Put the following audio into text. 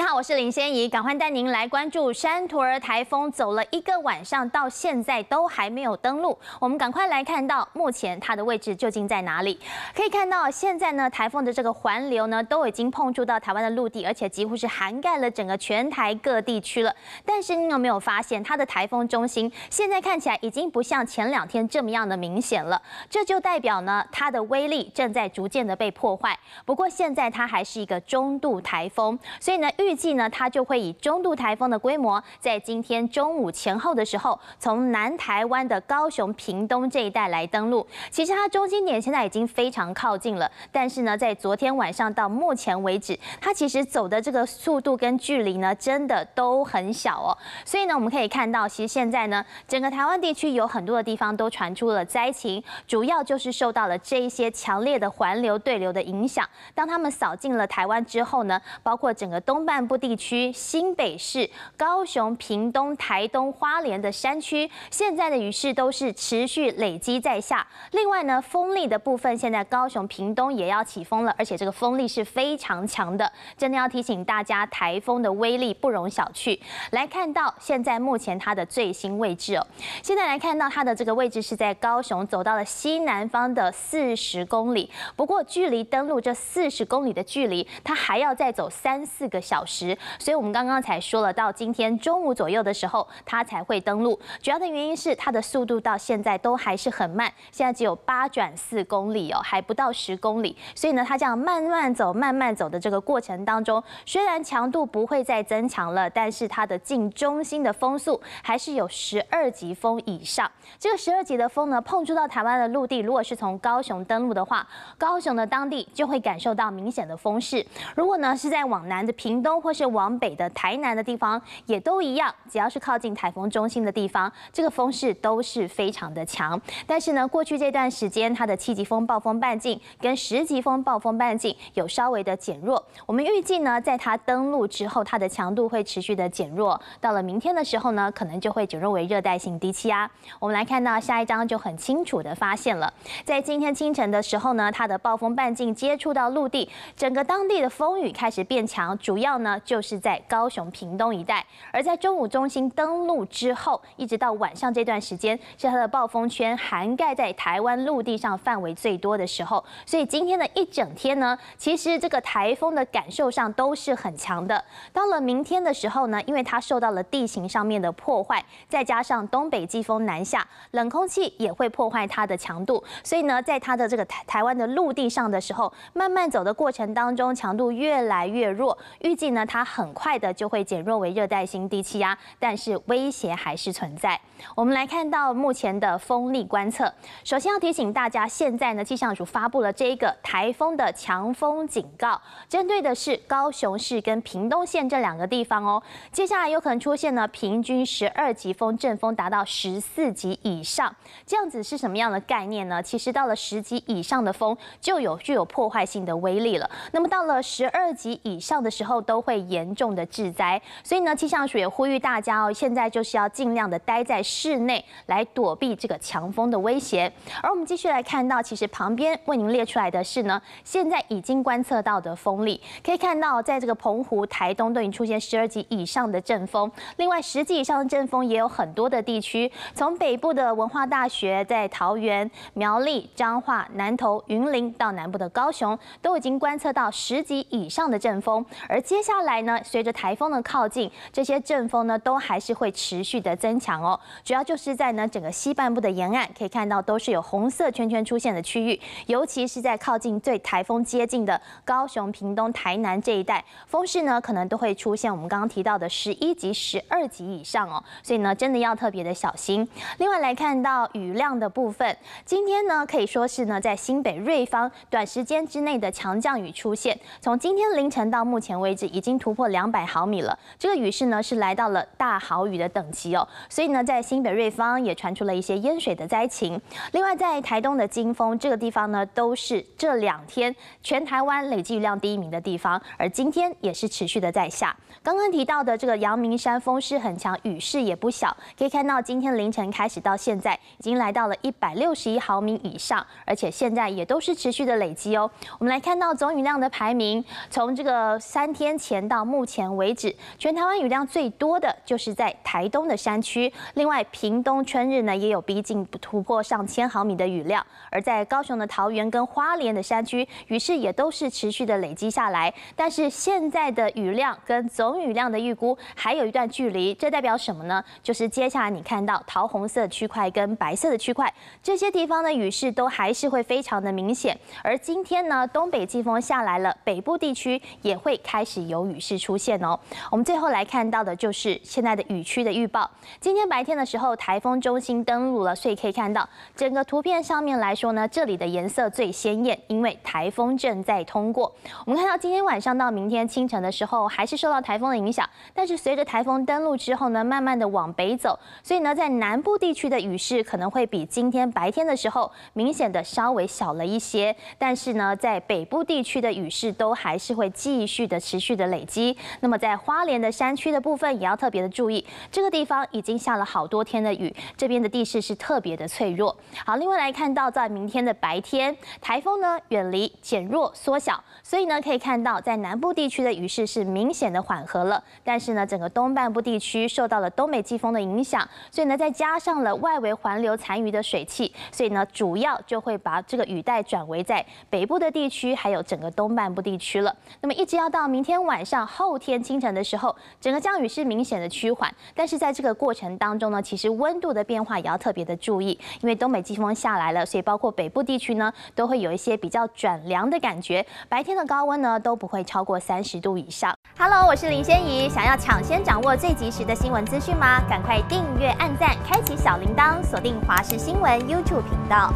你好，我是林先怡，赶快带您来关注山图儿台风，走了一个晚上，到现在都还没有登陆。我们赶快来看到目前它的位置究竟在哪里？可以看到，现在呢，台风的这个环流呢，都已经碰触到台湾的陆地，而且几乎是涵盖了整个全台各地区了。但是你有没有发现，它的台风中心现在看起来已经不像前两天这么样的明显了？这就代表呢，它的威力正在逐渐的被破坏。不过现在它还是一个中度台风，所以呢，预预计呢，它就会以中度台风的规模，在今天中午前后的时候，从南台湾的高雄、屏东这一带来登陆。其实它中心点现在已经非常靠近了，但是呢，在昨天晚上到目前为止，它其实走的这个速度跟距离呢，真的都很小哦。所以呢，我们可以看到，其实现在呢，整个台湾地区有很多的地方都传出了灾情，主要就是受到了这一些强烈的环流对流的影响。当他们扫进了台湾之后呢，包括整个东半。半部地区、新北市、高雄、屏东、台东、花莲的山区，现在的雨势都是持续累积在下。另外呢，风力的部分，现在高雄、屏东也要起风了，而且这个风力是非常强的。真的要提醒大家，台风的威力不容小觑。来看到现在目前它的最新位置哦。现在来看到它的这个位置是在高雄，走到了西南方的四十公里。不过距离登陆这四十公里的距离，它还要再走三四个小。小时，所以我们刚刚才说了，到今天中午左右的时候，它才会登陆。主要的原因是它的速度到现在都还是很慢，现在只有八转四公里哦，还不到十公里。所以呢，它这样慢慢走、慢慢走的这个过程当中，虽然强度不会再增强了，但是它的近中心的风速还是有十二级风以上。这个十二级的风呢，碰触到台湾的陆地，如果是从高雄登陆的话，高雄的当地就会感受到明显的风势。如果呢是在往南的屏东，或是往北的台南的地方也都一样，只要是靠近台风中心的地方，这个风势都是非常的强。但是呢，过去这段时间它的七级风暴风半径跟十级风暴风半径有稍微的减弱。我们预计呢，在它登陆之后，它的强度会持续的减弱。到了明天的时候呢，可能就会减弱为热带性低气压。我们来看到下一张就很清楚的发现了，在今天清晨的时候呢，它的暴风半径接触到陆地，整个当地的风雨开始变强，主要。呢，就是在高雄、屏东一带；而在中午中心登陆之后，一直到晚上这段时间，是它的暴风圈涵盖在台湾陆地上范围最多的时候。所以今天的一整天呢，其实这个台风的感受上都是很强的。到了明天的时候呢，因为它受到了地形上面的破坏，再加上东北季风南下，冷空气也会破坏它的强度。所以呢，在它的这个台台湾的陆地上的时候，慢慢走的过程当中，强度越来越弱。预计呢，它很快的就会减弱为热带性低气压，但是威胁还是存在。我们来看到目前的风力观测，首先要提醒大家，现在呢气象署发布了这一个台风的强风警告，针对的是高雄市跟屏东县这两个地方哦。接下来有可能出现呢平均十二级风，阵风达到十四级以上，这样子是什么样的概念呢？其实到了十级以上的风就有具有破坏性的威力了。那么到了十二级以上的时候都。会严重的致灾，所以呢，气象署也呼吁大家哦，现在就是要尽量的待在室内来躲避这个强风的威胁。而我们继续来看到，其实旁边为您列出来的是呢，现在已经观测到的风力，可以看到，在这个澎湖、台东都已经出现十二级以上的阵风，另外十级以上的阵风也有很多的地区，从北部的文化大学在桃园、苗栗、彰化、南投、云林到南部的高雄，都已经观测到十级以上的阵风，而接下。下来呢，随着台风的靠近，这些阵风呢都还是会持续的增强哦。主要就是在呢整个西半部的沿岸，可以看到都是有红色圈圈出现的区域，尤其是在靠近最台风接近的高雄、屏东、台南这一带，风势呢可能都会出现我们刚刚提到的十一级、十二级以上哦。所以呢，真的要特别的小心。另外来看到雨量的部分，今天呢可以说是呢在新北、瑞芳短时间之内的强降雨出现，从今天凌晨到目前为止已经突破两百毫米了，这个雨势呢是来到了大豪雨的等级哦，所以呢，在新北瑞芳也传出了一些淹水的灾情。另外，在台东的金峰这个地方呢，都是这两天全台湾累计雨量第一名的地方，而今天也是持续的在下。刚刚提到的这个阳明山风势很强，雨势也不小，可以看到今天凌晨开始到现在，已经来到了一百六十一毫米以上，而且现在也都是持续的累积哦。我们来看到总雨量的排名，从这个三天。前到目前为止，全台湾雨量最多的就是在台东的山区，另外屏东春日呢也有逼近突破上千毫米的雨量，而在高雄的桃园跟花莲的山区，雨势也都是持续的累积下来。但是现在的雨量跟总雨量的预估还有一段距离，这代表什么呢？就是接下来你看到桃红色区块跟白色的区块，这些地方的雨势都还是会非常的明显。而今天呢，东北季风下来了，北部地区也会开始。有雨势出现哦。我们最后来看到的就是现在的雨区的预报。今天白天的时候，台风中心登陆了，所以可以看到整个图片上面来说呢，这里的颜色最鲜艳，因为台风正在通过。我们看到今天晚上到明天清晨的时候，还是受到台风的影响。但是随着台风登陆之后呢，慢慢的往北走，所以呢，在南部地区的雨势可能会比今天白天的时候明显的稍微小了一些。但是呢，在北部地区的雨势都还是会继续的持续。的累积，那么在花莲的山区的部分也要特别的注意。这个地方已经下了好多天的雨，这边的地势是特别的脆弱。好，另外来看到在明天的白天，台风呢远离、减弱、缩小，所以呢可以看到在南部地区的雨势是明显的缓和了。但是呢，整个东半部地区受到了东北季风的影响，所以呢再加上了外围环流残余的水汽，所以呢主要就会把这个雨带转为在北部的地区，还有整个东半部地区了。那么一直要到明天晚。晚上、后天清晨的时候，整个降雨是明显的趋缓，但是在这个过程当中呢，其实温度的变化也要特别的注意，因为东北季风下来了，所以包括北部地区呢，都会有一些比较转凉的感觉。白天的高温呢，都不会超过三十度以上。Hello，我是林仙怡，想要抢先掌握最及时的新闻资讯吗？赶快订阅、按赞、开启小铃铛，锁定华视新闻 YouTube 频道。